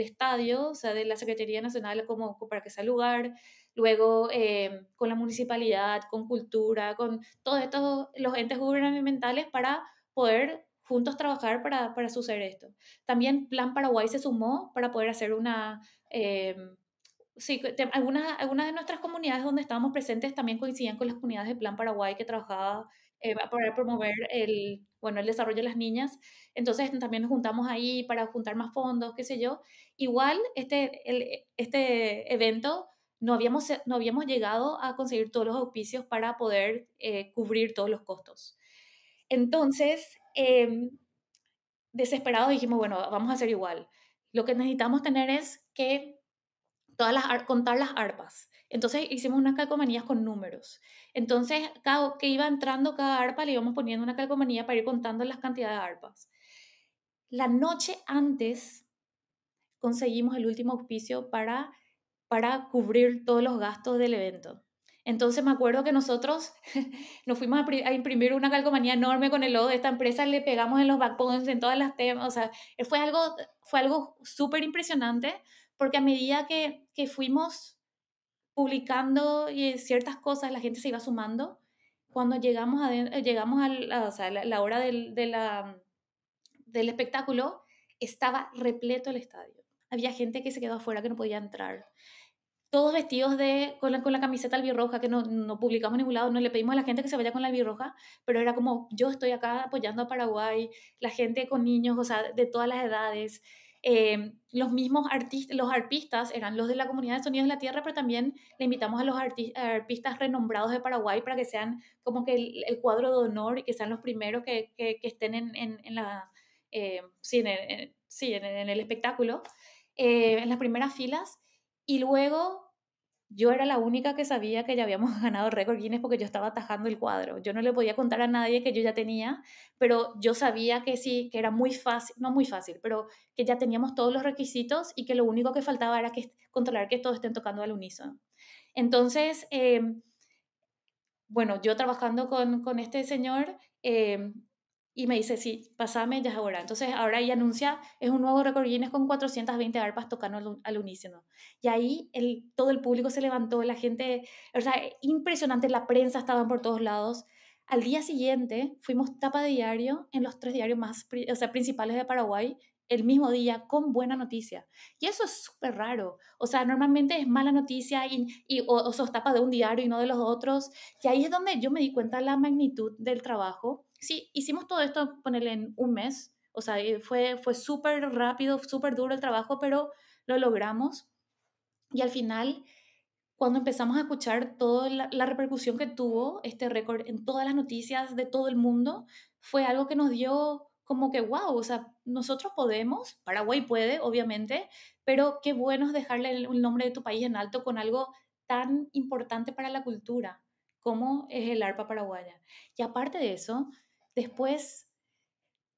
estadio, o sea, de la Secretaría Nacional como para que sea el lugar, luego eh, con la municipalidad, con cultura, con todos estos, los entes gubernamentales para poder juntos trabajar para, para suceder esto. También Plan Paraguay se sumó para poder hacer una, Em, sí, algunas, algunas de nuestras comunidades donde estábamos presentes también coincidían con las comunidades de Plan Paraguay que trabajaba eh, para promover el, bueno, el desarrollo de las niñas. Entonces este, también nos juntamos ahí para juntar más fondos, qué sé yo. Igual este, el, este evento no habíamos, no habíamos llegado a conseguir todos los auspicios para poder eh, cubrir todos los costos. Entonces, em, desesperados dijimos, bueno, vamos a hacer igual. Lo que necesitamos tener es que todas las, contar las arpas. Entonces hicimos unas calcomanías con números. Entonces, cada, que iba entrando cada arpa, le íbamos poniendo una calcomanía para ir contando las cantidades de arpas. La noche antes conseguimos el último auspicio para, para cubrir todos los gastos del evento. Entonces me acuerdo que nosotros *laughs* nos fuimos a, imprimir una calcomanía enorme con el logo de esta empresa, le pegamos en los backbones, en todas las temas, o sea, eh, fue algo, fue algo súper impresionante porque a medida que, fuimos publicando ciertas cosas, la gente se iba sumando. Cuando llegamos, eh, a, llegamos a, la, o sea, hora del, de la, del espectáculo, estaba repleto el estadio. Había gente que se quedó afuera que no podía entrar todos vestidos de, con, la, con la camiseta albirroja, que no, no, publicamos en ningún lado, no le pedimos a la gente que se vaya con la albirroja, pero era como, yo estoy acá apoyando a Paraguay, la gente con niños, o sea, de todas las edades. Eh, los mismos artistas, los arpistas eran los de la comunidad de Sonidos de la Tierra, pero también le invitamos a los arpistas renombrados de Paraguay para que sean como que el, cuadro de honor y que sean los primeros que, que, estén en, en, la, eh, sí, en el, en el espectáculo, eh, en las primeras filas. Y luego yo era la única que sabía que ya habíamos *laughs* ganado récord Guinness porque yo estaba atajando el cuadro. Yo no le podía contar a nadie que yo ya tenía, pero yo sabía que sí, que era muy fácil, no muy fácil, pero que ya teníamos todos los requisitos y que lo único que faltaba era que, controlar que todos estén tocando al unísono. Entonces, em, bueno, yo trabajando con, este señor, em, y me dice, sí, pasame, ya ahora. Entonces ahora ella anuncia, es un nuevo récord Guinness con 420 arpas tocando al, unísono. Y ahí el, todo el público se levantó, la gente, o sea, eh, impresionante, la prensa estaban por todos lados. Al día siguiente fuimos tapa de diario en los tres diarios más, o sea, principales de Paraguay, el mismo día con buena noticia. Y eso es súper raro. O sea, normalmente es mala noticia y, y o, o sos tapa de un diario y no de los otros. Y ahí es donde yo me di cuenta la magnitud del trabajo sí, hicimos todo esto, ponerle en un mes, o sea, eh, fue, fue súper rápido, súper duro el trabajo, pero lo logramos. Y al final, cuando empezamos a escuchar toda la, repercusión que tuvo este récord en todas las noticias de todo el mundo, fue algo que nos dio como que, wow, o sea, nosotros podemos, Paraguay puede, obviamente, pero qué bueno es dejarle el nombre de tu país en alto con algo tan importante para la cultura como es el arpa paraguaya. Y aparte de eso, Después,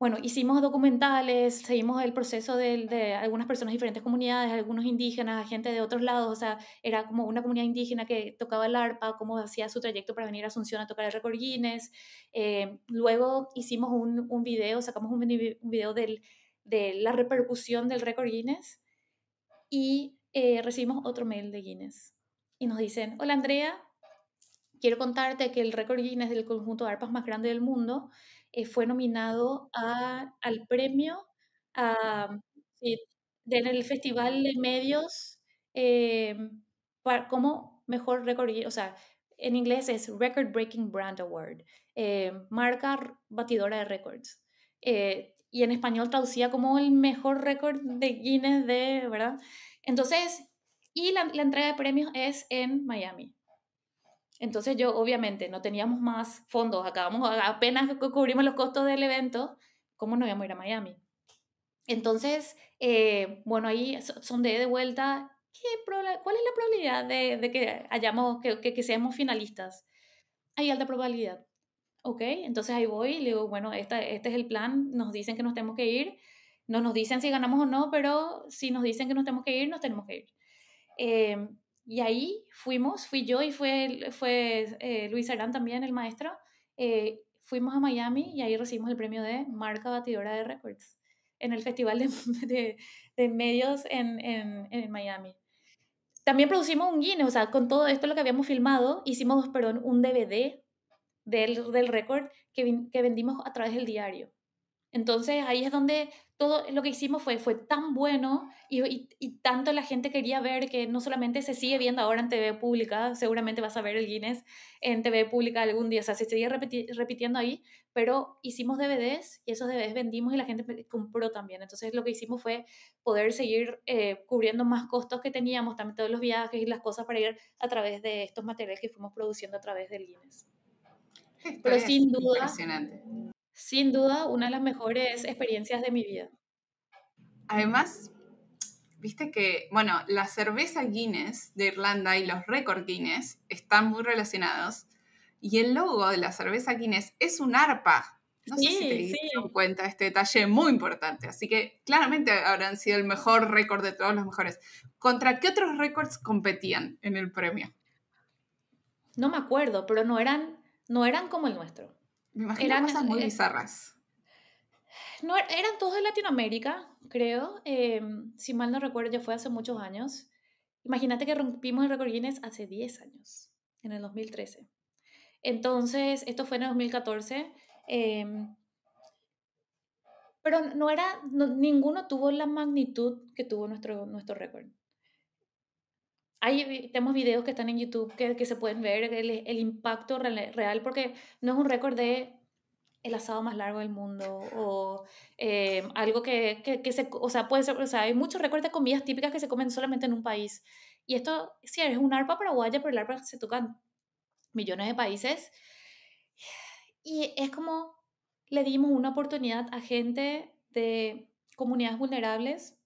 bueno, hicimos documentales, seguimos el proceso de, algunas personas de diferentes comunidades, algunos indígenas, gente de otros lados, o sea, era como una comunidad indígena que tocaba el arpa, cómo hacía su trayecto para venir a Asunción a tocar el récord Guinness. Eh, luego hicimos un, video, sacamos un, video del, de la repercusión del récord Guinness y eh, recibimos otro mail de Guinness y nos dicen, hola Andrea, quiero contarte que el récord Guinness del conjunto de arpas más grande del mundo eh, fue nominado al premio a, en el Festival de Medios eh, como mejor récord, o sea, en inglés es Record Breaking Brand Award, eh, marca batidora de récords. y en español traducía como el mejor récord de Guinness de, ¿verdad? Entonces, y la entrega de premios es en Miami. Entonces yo obviamente no teníamos más fondos, acabamos apenas cubrimos los costos del evento, ¿cómo no íbamos a ir a Miami? Entonces, eh, bueno, ahí son de vuelta, ¿qué ¿cuál es la probabilidad de, que, hayamos, que, que, seamos finalistas? Hay alta probabilidad. Ok, entonces ahí voy y le digo, bueno, esta, este es el plan, nos dicen que nos tenemos que ir, no nos dicen si ganamos o no, pero si nos dicen que nos tenemos que ir, nos tenemos que ir. Eh, y ahí fuimos, fui yo y fue, fue eh, Luis Arán también, el maestro. Eh, fuimos a Miami y ahí recibimos el premio de Marca Batidora de Records en el Festival de, *laughs* Medios en, Miami. También producimos un Guinness, o sea, con todo esto lo que habíamos filmado, hicimos, perdón, un DVD del, del récord que vendimos a través del diario. Entonces ahí es donde todo lo que hicimos fue, fue tan bueno y, tanto la gente quería ver que no solamente se sigue viendo ahora en TV pública, seguramente vas a ver el Guinness en TV pública algún día, o sea, se sigue repitiendo ahí, pero hicimos DVDs y esos DVDs vendimos y la gente compró también. Entonces lo que hicimos fue poder seguir eh, cubriendo más costos que teníamos, también todos los viajes y las cosas para ir a través de estos materiales que fuimos produciendo a través del Guinness. Pero sin duda... Impresionante sin duda una de las mejores experiencias de mi vida. Además, viste que, bueno, la cerveza Guinness de Irlanda y los récords Guinness están muy relacionados. Y el logo de la cerveza Guinness es un arpa. No sé si te sí. cuenta este detalle muy importante. Así que claramente habrán sido el mejor récord de todos los mejores. ¿Contra qué otros récords competían en el premio? No me acuerdo, pero no eran, no eran como el nuestro eran, cosas muy eh, bizarras. No, er, eran todos de Latinoamérica, creo. Em, si mal no recuerdo, ya fue hace muchos años. Imagínate que rompimos el récord Guinness hace 10 años, en el 2013. Entonces, esto fue en el 2014. Em, pero no era, ninguno tuvo la magnitud que tuvo nuestro, nuestro récord. Hay, tenemos videos que están en YouTube que, que se pueden ver, el, impacto real, porque no es un récord de el asado más largo del mundo o eh, algo que, que, que, se, o sea, puede ser, o sea, hay muchos récords de comidas típicas que se comen solamente en un país. Y esto, sí, es un arpa paraguaya, pero el arpa se toca en millones de países. Y es como le dimos una oportunidad a gente de comunidades vulnerables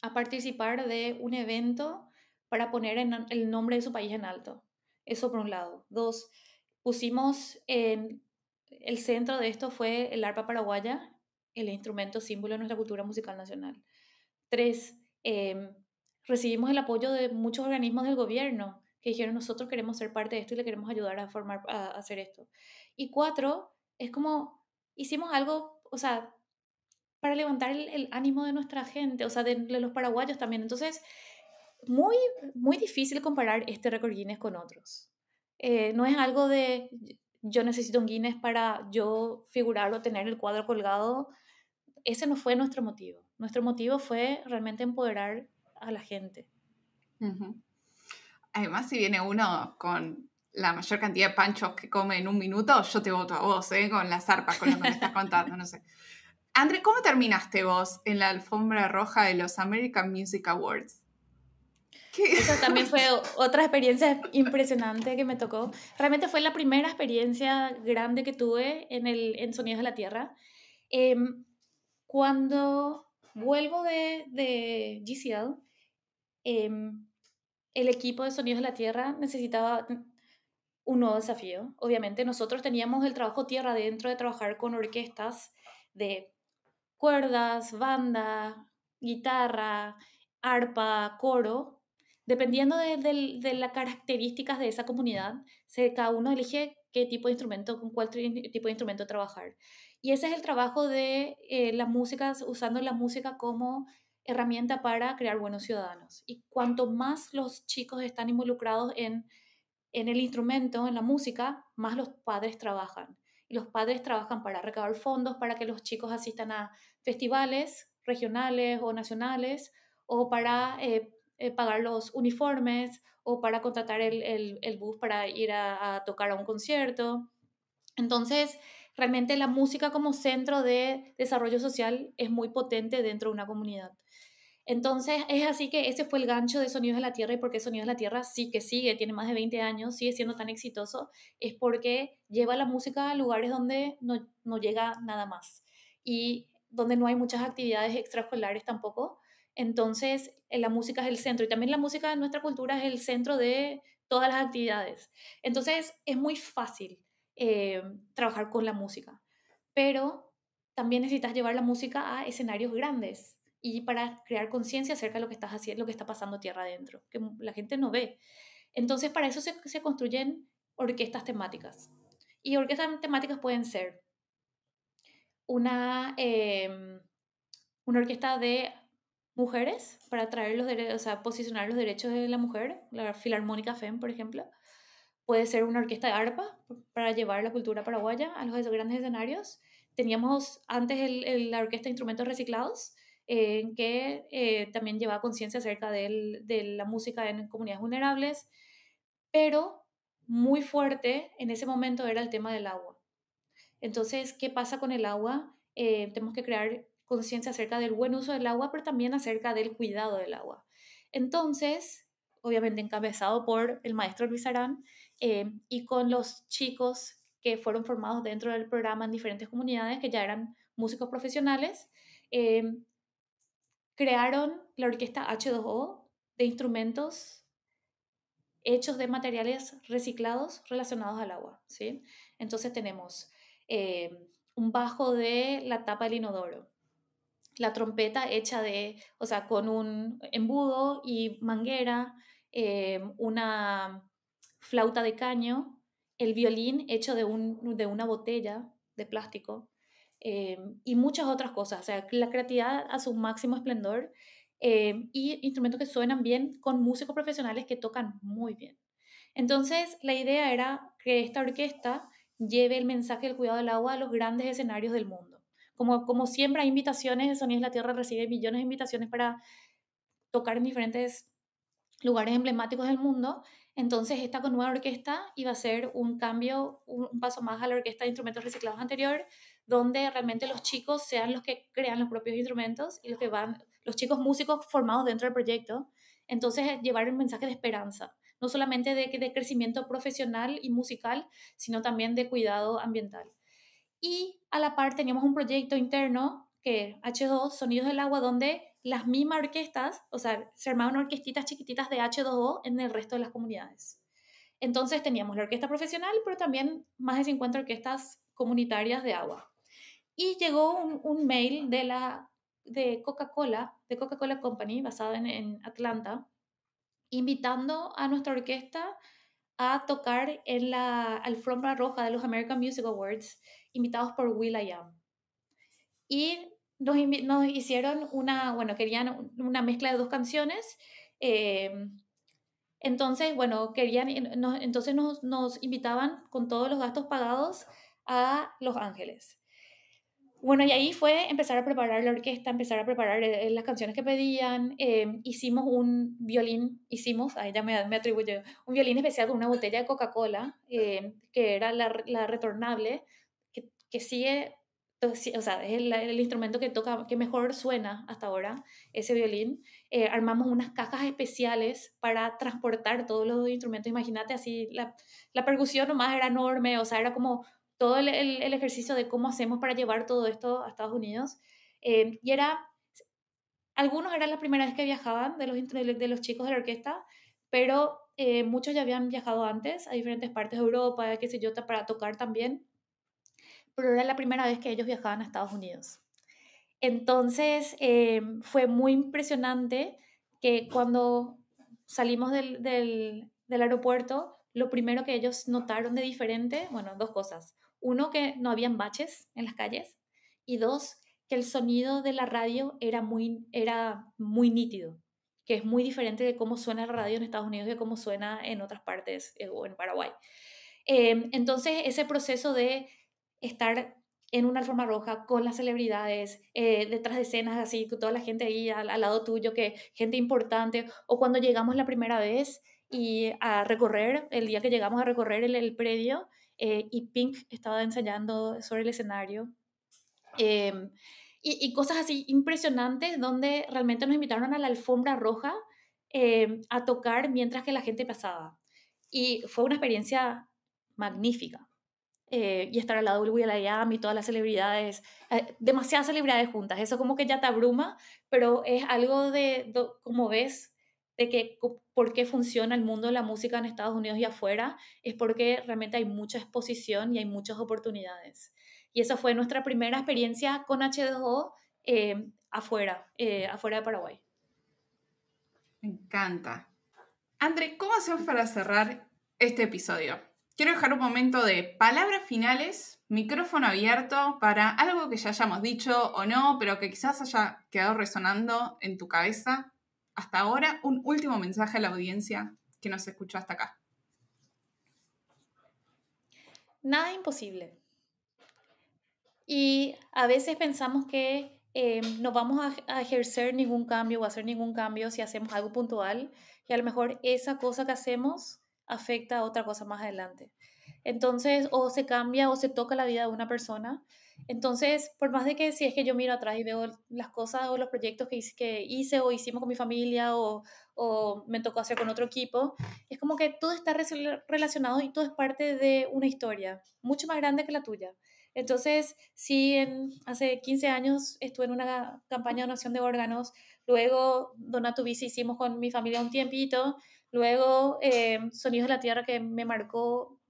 a participar de un evento para poner el nombre de su país en alto. Eso por un lado. Dos, pusimos en el centro de esto fue el arpa paraguaya, el instrumento símbolo de nuestra cultura musical nacional. Tres, em, recibimos el apoyo de muchos organismos del gobierno que dijeron nosotros queremos ser parte de esto y le queremos ayudar a formar a hacer esto. Y cuatro, es como hicimos algo, o sea, para levantar el, ánimo de nuestra gente, o sea, de los paraguayos también. Entonces, muy, muy difícil comparar este récord Guinness con otros. Eh, no es algo de yo necesito un Guinness para yo figurar o tener el cuadro colgado. Ese no fue nuestro motivo. Nuestro motivo fue realmente empoderar a la gente. Además, si viene uno con la mayor cantidad de panchos que come en un minuto, yo te voto a vos, ¿eh? con las arpas con lo que me estás contando, no sé. André, ¿cómo terminaste vos en la alfombra roja de los American Music Awards? Esa también fue otra experiencia impresionante que me tocó. Realmente fue la primera experiencia grande que tuve en, el, en Sonidos de la Tierra. Em, cuando vuelvo de, de GCL, em, el equipo de Sonidos de la Tierra necesitaba un nuevo desafío. Obviamente nosotros teníamos el trabajo tierra dentro de trabajar con orquestas de cuerdas, banda, guitarra, arpa, coro, Dependiendo de, las características de esa comunidad, cada uno elige qué tipo de instrumento, con cuál tipo de instrumento trabajar. Y ese es el trabajo de eh, las la música, usando la música como herramienta para crear buenos ciudadanos. Y cuanto más los chicos están involucrados en, el instrumento, en la música, más los padres trabajan. Y los padres trabajan para recabar fondos, para que los chicos asistan a festivales regionales o nacionales, o para eh, eh, pagar los uniformes o para contratar el, bus para ir a, tocar a un concierto. Entonces, realmente la música como centro de desarrollo social es muy potente dentro de una comunidad. Entonces, es así que ese fue el gancho de Sonidos de la Tierra y porque Sonidos de la Tierra sí que sigue, tiene más de 20 años, sigue siendo tan exitoso, es porque lleva la música a lugares donde no, no llega nada más y donde no hay muchas actividades extraescolares tampoco, entonces, eh, la música es el centro y también la música de nuestra cultura es el centro de todas las actividades. Entonces, es muy fácil eh, trabajar con la música, pero también necesitas llevar la música a escenarios grandes y para crear conciencia acerca de lo que estás haciendo, lo que está pasando tierra adentro, que la gente no ve. Entonces, para eso se, construyen orquestas temáticas. Y orquestas temáticas pueden ser una, em, una orquesta de mujeres para traer los derechos, o posicionar los derechos de la mujer, la Filarmónica FEM, por ejemplo. Puede ser una orquesta de arpa para llevar la cultura paraguaya a los grandes escenarios. Teníamos antes la orquesta de instrumentos reciclados, eh, que eh, también llevaba conciencia acerca de la música en comunidades vulnerables, pero muy fuerte en ese momento era el tema del agua. Entonces, ¿qué pasa con el agua? Eh, tenemos que crear conciencia acerca del buen uso del agua, pero también acerca del cuidado del agua. Entonces, obviamente encabezado por el maestro Luis Arán eh, y con los chicos que fueron formados dentro del programa en diferentes comunidades, que ya eran músicos profesionales, eh, crearon la orquesta H2O de instrumentos hechos de materiales reciclados relacionados al agua. ¿sí? Entonces tenemos eh, un bajo de la tapa del inodoro, la trompeta hecha de, o sea, con un embudo y manguera, em, una flauta de caño, el violín hecho de, de una botella de plástico em, y muchas otras cosas. la creatividad a su máximo esplendor em, y instrumentos que suenan bien con músicos profesionales que tocan muy bien. Entonces, la idea era que esta orquesta lleve el mensaje del cuidado del agua a los grandes escenarios del mundo como, como siempre hay invitaciones, Sonidos de la Tierra recibe millones de invitaciones para tocar en diferentes lugares emblemáticos del mundo. Entonces, esta con nueva orquesta iba a ser un cambio, un, paso más a la orquesta de instrumentos reciclados anterior, donde realmente los chicos sean los que crean los propios instrumentos y los que van, los chicos músicos formados dentro del proyecto. Entonces, llevar un mensaje de esperanza, no solamente de crecimiento profesional y musical, sino también de cuidado ambiental. Y a la par teníamos un proyecto interno que H2, Sonidos del Agua, donde las mismas orquestas, o sea, se armaban orquestitas chiquititas de H2O en el resto de las comunidades. Entonces teníamos la orquesta profesional, pero también más de 50 orquestas comunitarias de agua. Y llegó un, un mail de la de Coca-Cola, de Coca-Cola Company, basada en, en, Atlanta, invitando a nuestra orquesta a tocar en la alfombra roja de los American Music Awards invitados por Will I Am. Y nos, hicieron una, bueno, querían una mezcla de dos canciones. Eh, entonces, bueno, querían, entonces nos, invitaban con todos los gastos pagados a Los Ángeles. Bueno, y ahí fue empezar a preparar la orquesta, empezar a preparar eh, las canciones que pedían. Eh, hicimos un violín, hicimos, ahí ya me, me atribuyo, un violín especial con una botella de Coca-Cola, que era la, la, retornable que sigue, pues, o sea, es el, instrumento que toca, que mejor suena hasta ahora, ese violín. Eh, armamos unas cajas especiales para transportar todos los instrumentos. Imagínate así, la, la percusión nomás era enorme, o sea, era como todo el, ejercicio de cómo hacemos para llevar todo esto a Estados Unidos. Eh, y era, algunos eran la primera vez que viajaban de los, de los chicos de la orquesta, pero eh, muchos ya habían viajado antes a diferentes partes de Europa, qué sé yo, para tocar también pero era la primera vez que ellos viajaban a Estados Unidos. Entonces eh, fue muy impresionante que cuando salimos del, del, del aeropuerto, lo primero que ellos notaron de diferente, bueno, dos cosas. Uno, que no habían baches en las calles y dos, que el sonido de la radio era muy, era muy nítido, que es muy diferente de cómo suena la radio en Estados Unidos de cómo suena en otras partes eh, o en Paraguay. Eh, entonces, ese proceso de estar en una alfombra roja con las celebridades, eh, detrás de escenas así, con toda la gente ahí al, lado tuyo, que gente importante, o cuando llegamos la primera vez y a recorrer, el día que llegamos a recorrer el, predio, eh, y Pink estaba ensayando sobre el escenario. Em, y, y, cosas así impresionantes donde realmente nos invitaron a la alfombra roja em, a tocar mientras que la gente pasaba. Y fue una experiencia magnífica. Eh, y estar al lado de Will.i.am y todas las celebridades, eh, demasiadas celebridades juntas, eso como que ya te abruma, pero es algo de, como ves, de que por qué funciona el mundo de la música en Estados Unidos y afuera, es porque realmente hay mucha exposición y hay muchas oportunidades. Y esa fue nuestra primera experiencia con H2O eh, afuera, afuera de Paraguay. Me encanta. André, ¿cómo hacemos para cerrar este episodio? Quiero dejar un momento de palabras finales, micrófono abierto para algo que ya hayamos dicho o no, pero que quizás haya quedado resonando en tu cabeza hasta ahora. Un último mensaje a la audiencia que nos escuchó hasta acá. Nada imposible. Y a veces pensamos que eh, no vamos a, a, ejercer ningún cambio o hacer ningún cambio si hacemos algo puntual. Y a lo mejor esa cosa que hacemos afecta a otra cosa más adelante. Entonces, o se cambia o se toca la vida de una persona. Entonces, por más de que si es que yo miro atrás y veo las cosas o los proyectos que hice, o hicimos con mi familia o, me tocó hacer con otro equipo, es como que todo está relacionado y todo es parte de una historia mucho más grande que la tuya. Entonces, si hace 15 años estuve en una campaña de donación de órganos, luego Dona tu bici hicimos con mi familia un tiempito, Luego, em, Sonidos de la Tierra, que me marcó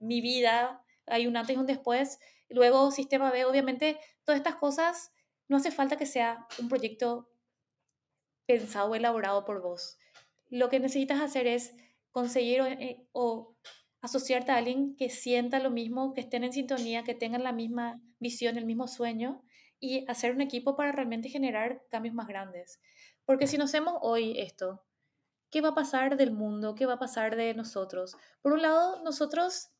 mi vida, hay un antes y un después. Luego, Sistema B, obviamente, todas estas cosas, no hace falta que sea un proyecto pensado, o elaborado por vos. Lo que necesitas hacer es conseguir eh, o, asociarte a alguien que sienta lo mismo, que estén en sintonía, que tengan la misma visión, el mismo sueño y hacer un equipo para realmente generar cambios más grandes. Porque si no hacemos hoy esto, ¿Qué va a pasar del mundo? ¿Qué va a pasar de nosotros? Por un lado, nosotros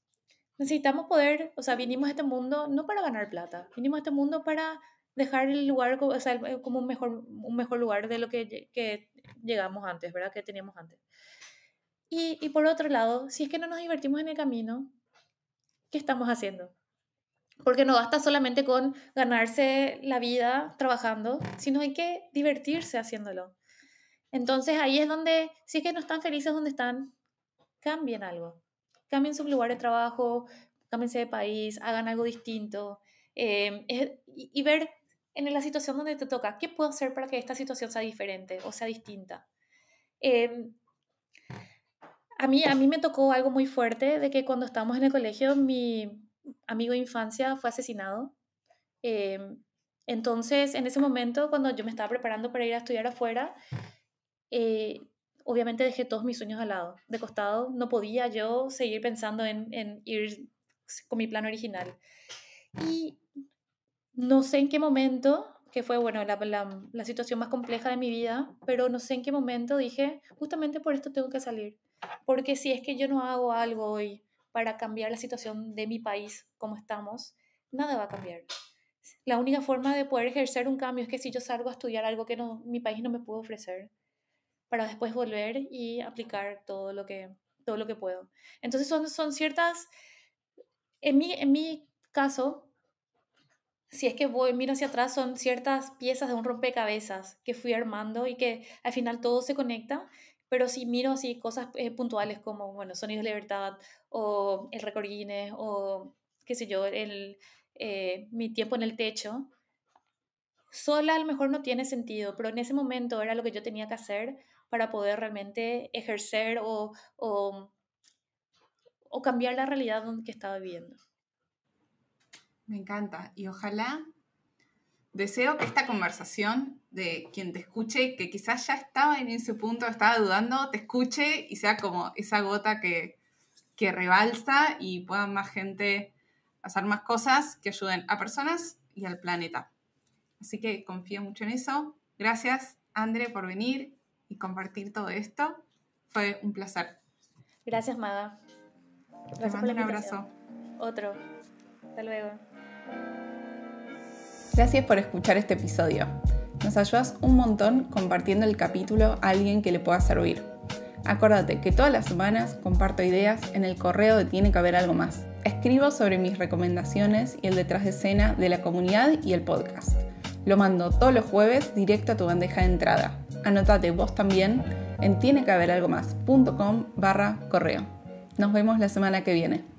necesitamos poder, o sea, vinimos a este mundo no para ganar plata, vinimos a este mundo para dejar el lugar como un mejor, un mejor lugar de lo que, llegamos antes, ¿verdad? Que teníamos antes. Y, y, por otro lado, si es que no nos divertimos en el camino, ¿qué estamos haciendo? Porque no basta solamente con ganarse la vida trabajando, sino hay que divertirse haciéndolo. Entonces ahí es donde, si es que no están felices donde están, cambien algo. Cambien su lugar de trabajo, cámbiense de país, hagan algo distinto. Em, y, ver en la situación donde te toca, ¿qué puedo hacer para que esta situación sea diferente o sea distinta? Em, a, mí, a mí me tocó algo muy fuerte de que cuando estábamos en el colegio, mi amigo de infancia fue asesinado. Em, entonces, en ese momento, cuando yo me estaba preparando para ir a estudiar afuera, eh, obviamente dejé todos mis sueños al lado, de costado. No podía yo seguir pensando en, ir con mi plan original. Y no sé en qué momento, que fue bueno, la, situación más compleja de mi vida, pero no sé en qué momento dije, justamente por esto tengo que salir, porque si es que yo no hago algo hoy para cambiar la situación de mi país como estamos, nada va a cambiar. La única forma de poder ejercer un cambio es que si yo salgo a estudiar algo que mi país no me puede ofrecer, para después volver y aplicar todo lo que, todo lo que puedo. Entonces son, son ciertas, en mi, en mi caso, si es que voy, miro hacia atrás, son ciertas piezas de un rompecabezas que fui armando y que al final todo se conecta, pero si miro así cosas eh, puntuales como, bueno, Sonidos de Libertad o el récord Guinness o, qué sé yo, el, eh, mi tiempo en el techo, sola a lo mejor no tiene sentido, pero en ese momento era lo que yo tenía que hacer para poder realmente ejercer o, o, cambiar la realidad que estaba viviendo. Me encanta y ojalá deseo que esta conversación de quien te escuche, que quizás ya estaba en ese punto, estaba dudando, te escuche y sea como esa gota que, que rebalsa y pueda más gente hacer más cosas que ayuden a personas y al planeta. Así que confío mucho en eso. Gracias, André, por venir y compartir todo esto. Fue un placer. Gracias, Mada. Te mando un abrazo. Otro. Hasta luego. Gracias por escuchar este episodio. Nos ayudas un montón compartiendo el capítulo a alguien que le pueda servir. Acuérdate que todas las semanas comparto ideas en el correo de Tiene que haber algo más. Escribo sobre mis recomendaciones y el detrás de escena de la comunidad y el podcast. Lo mando todos los jueves directo a tu bandeja de entrada anotate vos también en tienequehaberalgomás.com barra correo. Nos vemos la semana que viene.